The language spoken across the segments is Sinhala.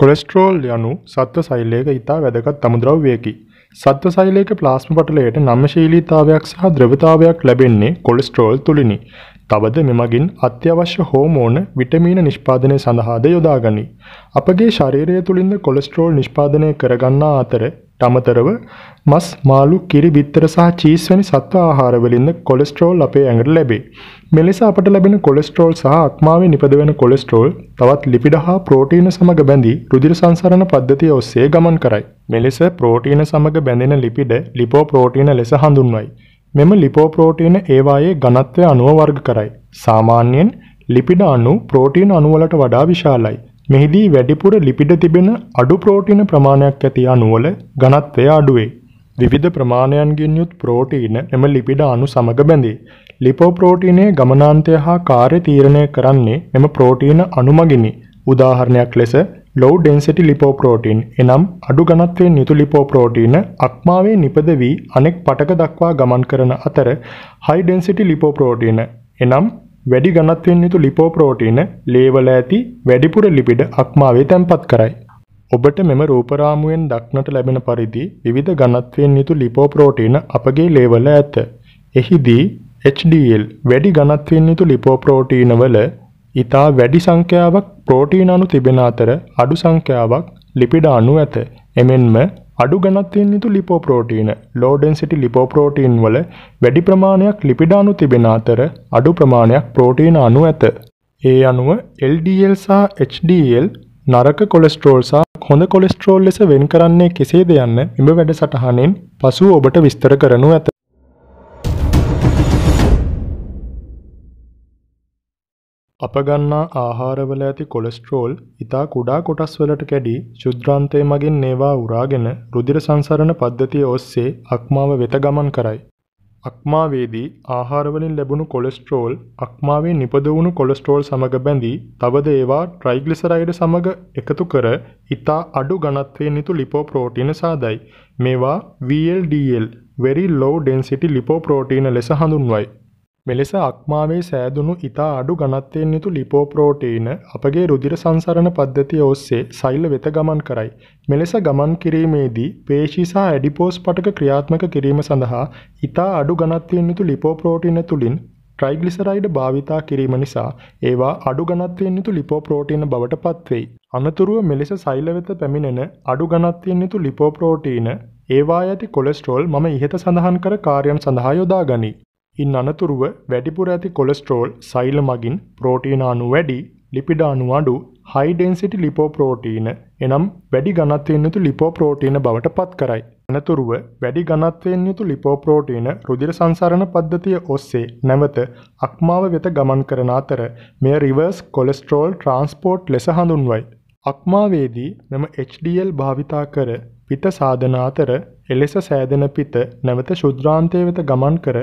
කොලෙස්ටරෝල් යනු සත්ව සෛලයක ඉතා වැදගත් අමුද්‍රව්‍යයකි. සත්ව සෛලයක ප්ලාස්ම පටලයට නම්මශීලීතාවයක් සහ ද්‍රවතාවයක් ලැබෙන්නේ කොලෙස්ටරෝල් තුළිනි. තවද මෙමගින් අත්‍යවශ්‍ය හෝමෝන විටමීන නිෂ්පාදනය සඳහාද යොදාගනි. අපගේ ශරීරය තුළින්ද කොලෙස්ටරෝල් නිෂ්පාදනය කරගන්නා අතර අමතරව මස්, මාළු, කිරි, බිත්තර සහ චීස් වැනි සත්ව ආහාර වලින්ද කොලෙස්ටරෝල් අපේ ඇඟට ලැබේ. මෙලෙස අපට ලැබෙන කොලෙස්ටරෝල් සහ අක්මාවේ නිපදවන කොලෙස්ටරෝල් තවත් ලිපිඩ හා ප්‍රෝටීන සමග බැඳී රුධිර සංසරණ පද්ධතිය ඔස්සේ ගමන් කරයි. මෙලෙස ප්‍රෝටීන සමග බැඳෙන ලිපිඩ ලිපෝප්‍රෝටීන ලෙස හඳුන්වයි. මෙම ලිපෝප්‍රෝටීන ඒවායේ ඝනත්වය අනුව වර්ග කරයි. සාමාන්‍යයෙන් ලිපිඩ අණු ප්‍රෝටීන අණු වලට වඩා විශාලයි. මෙහිදී වැඩිපුර ලිපිඩ තිබෙන අඩු ප්‍රෝටීන ප්‍රමාණයක් ඇති අණුවල ඝනත්වය අඩුවේ. විවිධ ප්‍රමාණයන්ගෙන් යුත් ප්‍රෝටීන එම ලිපිඩ අණු සමග බැඳේ. ලිපෝප්‍රෝටීනයේ ගමනාන්තය හා කාර්ය තීරණය කරන්නේ මෙම ප්‍රෝටීන අණු මගිනි. උදාහරණයක් ලෙස low density lipoprotein එනම් අඩු ඝනත්වයෙන් යුතු lipoprotein අක්මාවේ නිපද වී අනෙක් පටක දක්වා ගමන් කරන අතර high density lipoprotein එනම් වැඩි ගණත්වෙන් යුතු ලිපෝප්‍රෝටීන ලේවල ඇති වැඩිපුර ලිපිඩ අක්මාවේ තැන්පත් කරයි. ඔබට මෙම රූපරාමුවෙන් දක්නට ලැබෙන පරිදි විවිධ ගණත්වෙන් යුතු ලිපෝප්‍රෝටීන අපගේ ලේවල ඇත. එහිදී HDL වැඩි ගණත්වෙන් යුතු ලිපෝප්‍රෝටීන වල ඉතා වැඩි සංඛ්‍යාවක් ප්‍රෝටීන අණු තිබෙන අතර අඩු සංඛ්‍යාවක් ලිපිඩ අණු ඇත. එමෙන්ම අඩු ගණත්වයෙන් යුතු ලිපෝප්‍රෝටීන low density lipoprotein වල වැඩි ප්‍රමාණයක් ලිපිඩ අණු තිබෙන අතර අඩු ප්‍රමාණයක් ප්‍රෝටීන අණු ඇත. ඒ අණුව LDL සහ HDL නරක කොලෙස්ටරෝල් සහ හොඳ කොලෙස්ටරෝල් ලෙස වෙන් කරන්නේ කෙසේද යන්න මෙම වැඩසටහනෙන් පසුව ඔබට විස්තර කරනු ඇත. අප ගන්නා ආහාරවල ඇති කොලෙස්ටරෝල් ඉතා කුඩා කොටස් වලට කැඩී ශුද්‍රාන්තය මගින් ඒවා උරාගෙන රුධිර සංසරණ පද්ධතිය ඔස්සේ අක්මාව වෙත ගමන් කරයි. අක්මාවේදී ආහාරවලින් ලැබුණු කොලෙස්ටරෝල් අක්මාවේ නිපදවුණු කොලෙස්ටරෝල් සමග බැඳී තවද ඒවා ට්‍රයිග්ලිසරයිඩ් සමග එකතු කර ඉතා අඩු ඝනත්වයෙන් යුතු ලිපෝප්‍රෝටීන සාදයි. මේවා VLDL very low density lipoprotein ලෙස හඳුන්වයි. මෙලෙස අක්මාවේ සෑදුණු ඉතා අඩු ඝනත්වයෙන් යුතු ලිපෝප්‍රෝටීන අපගේ රුධිර සංසරණ පද්ධතිය ඔස්සේ සෛල වෙත ගමන් කරයි. මෙලෙස ගමන් කිරීමේදී පේශී සහ ඇඩිපෝස් පටක ක්‍රියාත්මක කිරීම සඳහා ඉතා අඩු ඝනත්වයෙන් යුතු ලිපෝප්‍රෝටීන තුලින් ට්‍රයිග්ලිසරයිඩ් භාවිතා කිරීම නිසා ඒවා අඩු ගණත්වයෙන් යුතු ලිපෝප්‍රෝටීන බවට පත්වෙයි. අනතුරුව මෙලෙස සෛල වෙත පැමිණෙන අඩු ගණත්වයෙන් යුතු ලිපෝප්‍රෝටීන ඒවා ඇති කොලෙස්ට්‍රෝල් මම ඉහත සඳහන් කර කාර්යයන් සඳහා යොදා ගනී. ඉන් අනතුරුව වැඩිපුර ඇති කොලෙස්ටරෝල් සෛල මගින් ප්‍රෝටීන අණු වැඩි, ලිපිඩ අණු අඩු, high density lipoprotein එනම් වැඩි ඝනත්වයෙන් යුතු lipoprotein බවට පත් කරයි. අනතුරුව වැඩි ඝනත්වයෙන් යුතු lipoprotein රුධිර සංසරණ පද්ධතිය ඔස්සේ නැවත අක්මාව වෙත ගමන් කරන අතර මෙය reverse cholesterol transport ලෙස හඳුන්වයි. අක්මාවේදී මෙම HDL භාවිතා කර පිත සාධන අතර එලෙස සෑදෙන පිත නැවත ශුද්‍රාන්තය වෙත ගමන් කර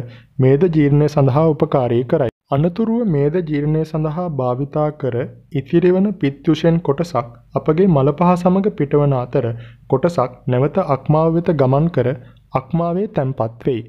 මේද ජීර්ණය සඳහා උපකාරී කරයි. අනතුරුව මේද ජීර්ණය සඳහා භාවිතා කර ඉතිරිවන පිත්තුෂෙන් කොටසක් අපගේ මල පහ සමග පිටවන අතර කොටසක් නැවත අක්මාව වෙත ගමන් කර අක්මාවේ තැන්පත් වෙයි.